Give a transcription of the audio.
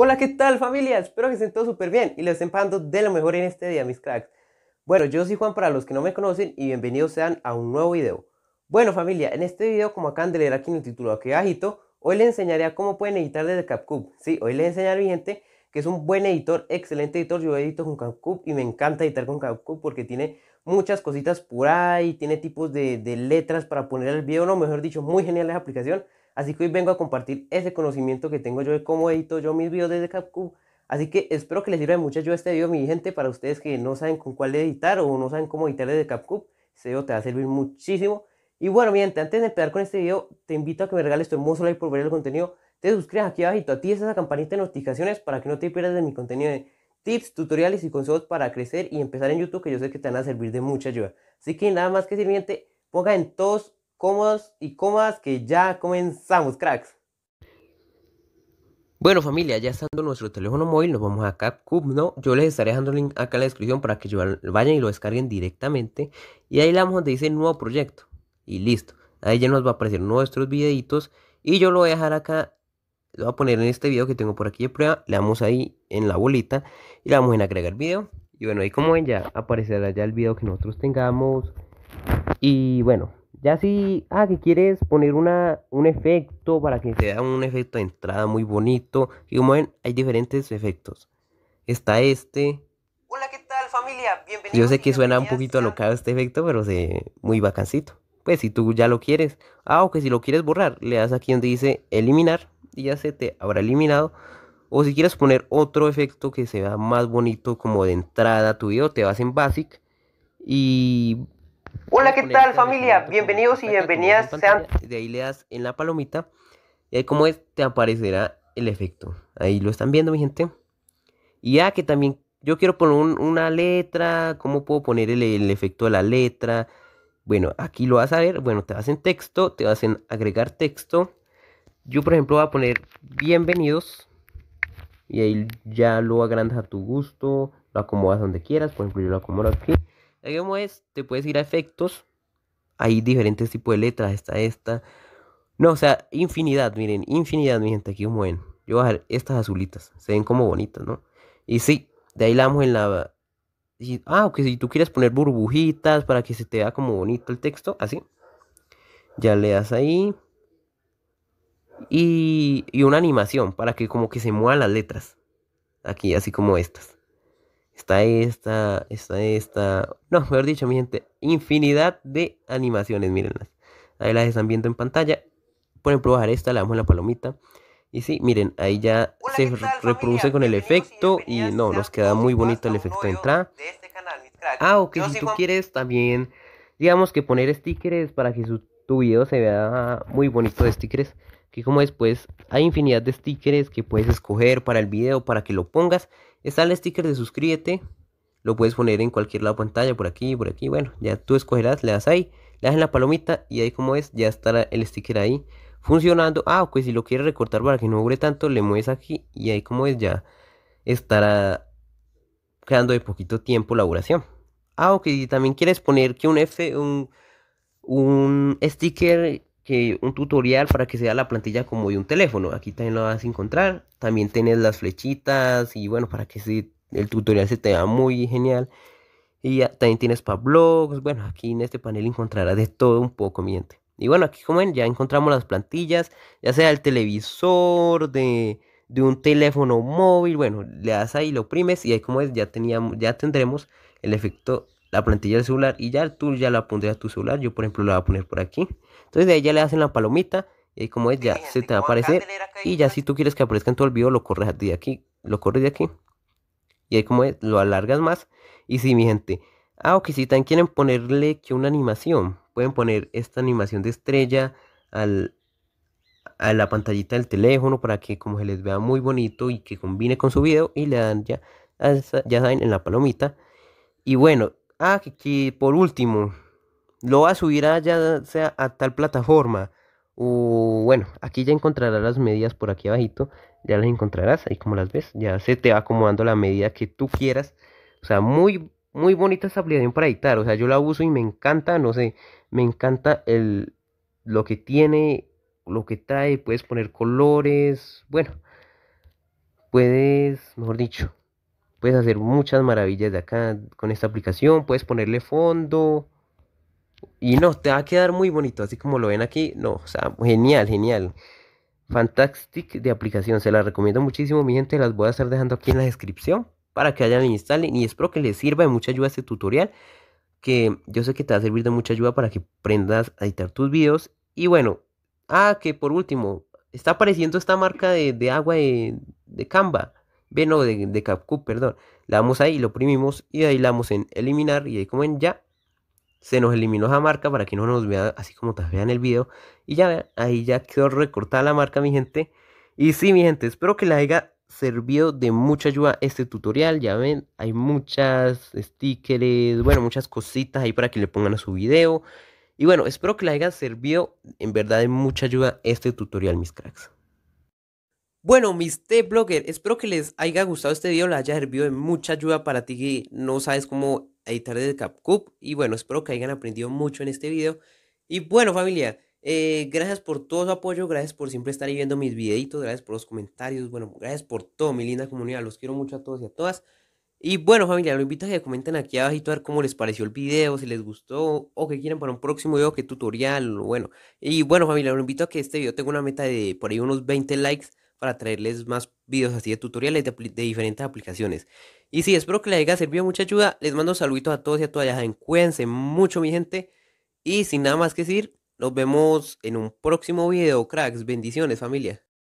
Hola, ¿qué tal familia? Espero que estén todos súper bien y les estén pagando de lo mejor en este día, mis cracks. Bueno, yo soy Juan para los que no me conocen y bienvenidos sean a un nuevo video. Bueno familia, en este video como acá de leer aquí en el título aquí agito hoy les enseñaré cómo pueden editar desde Capcube Sí, hoy les enseñaré a mi gente que es un buen editor, excelente editor, yo edito con Capcube y me encanta editar con Capcube porque tiene muchas cositas por ahí, tiene tipos de, letras para poner el video, no, mejor dicho, muy genial la aplicación. Así que hoy vengo a compartir ese conocimiento que tengo yo de cómo edito yo mis videos desde Capcube. Así que espero que les sirva de mucha ayuda este video, mi gente, para ustedes que no saben con cuál editar o no saben cómo editar desde Capcube, Este video te va a servir muchísimo. Y bueno, mi gente, antes de empezar con este video, te invito a que me regales tu hermoso like por ver el contenido. Te suscribas aquí abajito, ti esa campanita de notificaciones para que no te pierdas de mi contenido de tips, tutoriales y consejos para crecer y empezar en YouTube, que yo sé que te van a servir de mucha ayuda. Así que nada más que sirviente, ponga en todos cómodos y comas que ya comenzamos, cracks. Bueno familia, ya estando nuestro teléfono móvil, nos vamos a cubno Yo les estaré dejando el link acá en la descripción para que vayan y lo descarguen directamente. Y ahí le damos donde dice nuevo proyecto. Y listo. Ahí ya nos va a aparecer nuestros videitos. Y yo lo voy a dejar acá lo voy a poner en este video que tengo por aquí de prueba. Le damos ahí en la bolita y le damos en agregar video. Y bueno, ahí como ven ya aparecerá ya el video que nosotros tengamos. Y bueno, ya si, ah, que quieres poner una, un efecto para que sea un efecto de entrada muy bonito. Y como ven, hay diferentes efectos. Está este. Hola, ¿qué tal familia? Bienvenido. Yo sé que suena un poquito alocado este efecto, pero se muy bacancito. Pues si tú ya lo quieres. Ah, o que si lo quieres borrar, le das aquí donde dice eliminar y ya se te habrá eliminado. O si quieres poner otro efecto que sea más bonito como de entrada a tu video, te vas en Basic y Hola, ¿qué tal familia? Bienvenidos y bienvenidas sean... De ahí le das en la palomita y ahí como es, te aparecerá el efecto. Ahí lo están viendo mi gente. Y ya que también yo quiero poner una letra, ¿cómo puedo poner el, efecto de la letra? Bueno, aquí lo vas a ver. Bueno, te vas en texto, te vas en agregar texto. Yo por ejemplo voy a poner bienvenidos. Y ahí ya lo agrandas a tu gusto, lo acomodas donde quieras. Por ejemplo, yo lo acomodo aquí es, te puedes ir a efectos. Hay diferentes tipos de letras. Esta esta. No, o sea, infinidad, miren, infinidad, mi gente. Aquí como ven. Yo voy a dejar estas azulitas. Se ven como bonitas, ¿no? Y sí, de ahí la vamos en la. ah, ok, si tú quieres poner burbujitas para que se te vea como bonito el texto, así. Ya le das ahí. Y, y una animación para que como que se muevan las letras. Aquí, así como estas. Está esta, está esta, no, mejor dicho, mi gente, infinidad de animaciones, mírenlas. Ahí las están viendo en pantalla. pueden probar esta, le damos la palomita. Y sí, miren, ahí ya se reproduce con el efecto y, no, nos queda muy bonito el efecto de entrada. Este ah, ok, si tú quieres también, digamos que poner stickers para que su tu video se vea muy bonito de stickers. Que como después hay infinidad de stickers que puedes escoger para el video, para que lo pongas. Está el sticker de suscríbete. Lo puedes poner en cualquier lado de pantalla, por aquí, por aquí. Bueno, ya tú escogerás, le das ahí, le das en la palomita y ahí como es, ya estará el sticker ahí funcionando. Ah, pues si lo quieres recortar para que no dure tanto, le mueves aquí y ahí como es, ya estará quedando de poquito tiempo la duración. Ah, ok, y también quieres poner que un F, un un sticker que un tutorial para que sea la plantilla como de un teléfono. Aquí también lo vas a encontrar. También tienes las flechitas y bueno, para que el tutorial se te vea muy genial. Y ya, también tienes para blogs. Bueno, aquí en este panel encontrarás de todo un poco, miente Y bueno, aquí como ven, ya encontramos las plantillas, ya sea el televisor, de, de un teléfono móvil. Bueno, le das ahí, lo oprimes y ahí como es, ya, teníamos, ya tendremos el efecto la plantilla del celular y ya tú ya la pondrás a tu celular. Yo, por ejemplo, la voy a poner por aquí. Entonces de ahí ya le hacen la palomita y como es, ya se te va a aparecer. Y ya si tú quieres que aparezca en todo el video, lo corres de aquí, lo corres de aquí. Y ahí como es, lo alargas más. Y si mi gente. Ah, ok, si también quieren ponerle que una animación. Pueden poner esta animación de estrella al, a la pantallita del teléfono para que como se les vea muy bonito y que combine con su video y le dan ya, ya saben, en la palomita. Y bueno, Ah, que, por último, lo va a subir allá, sea a tal plataforma. O bueno, aquí ya encontrarás las medidas por aquí abajito. Ya las encontrarás, ahí como las ves. Ya se te va acomodando la medida que tú quieras. O sea, muy, muy bonita esta aplicación para editar. O sea, yo la uso y me encanta, no sé, me encanta el, lo que tiene, lo que trae. Puedes poner colores, bueno, puedes, mejor dicho, Puedes hacer muchas maravillas de acá con esta aplicación. Puedes ponerle fondo. Y no, te va a quedar muy bonito, así como lo ven aquí. No, o sea, genial, genial. Fantastic de aplicación, se la recomiendo muchísimo, mi gente. Las voy a estar dejando aquí en la descripción para que hayan instalen. Y espero que les sirva de mucha ayuda este tutorial. Que yo sé que te va a servir de mucha ayuda para que aprendas a editar tus videos. Y bueno, ah, que por último, está apareciendo esta marca de, agua de Canva. Ven de, de perdón. La damos ahí, lo oprimimos y ahí le damos en eliminar y ahí como ven, ya. Se nos eliminó esa marca para que no nos vea así como te vean el video. Y ya ahí ya quedó recortada la marca, mi gente. Y sí, mi gente, espero que les haya servido de mucha ayuda este tutorial. Ya ven, hay muchas stickers, bueno, muchas cositas ahí para que le pongan a su video. Y bueno, espero que les haya servido en verdad de mucha ayuda este tutorial, mis cracks. Bueno, mis t blogger, espero que les haya gustado este video, les haya servido de mucha ayuda para ti que no sabes cómo editar desde CapCut. Y bueno, espero que hayan aprendido mucho en este video. Y bueno, familia, eh, gracias por todo su apoyo, gracias por siempre estar ahí viendo mis videitos, gracias por los comentarios, bueno, gracias por todo, mi linda comunidad, los quiero mucho a todos y a todas. Y bueno, familia, los invito a que comenten aquí abajito a ver cómo les pareció el video, si les gustó o que quieren para un próximo video, que tutorial, bueno. Y bueno, familia, los invito a que este video tenga una meta de por ahí unos 20 likes para traerles más videos así de tutoriales de, diferentes aplicaciones. Y sí, espero que les haya servido mucha ayuda. Les mando saluditos a todos y a todas. cuídense mucho, mi gente. Y sin nada más que decir, nos vemos en un próximo video, cracks. Bendiciones, familia.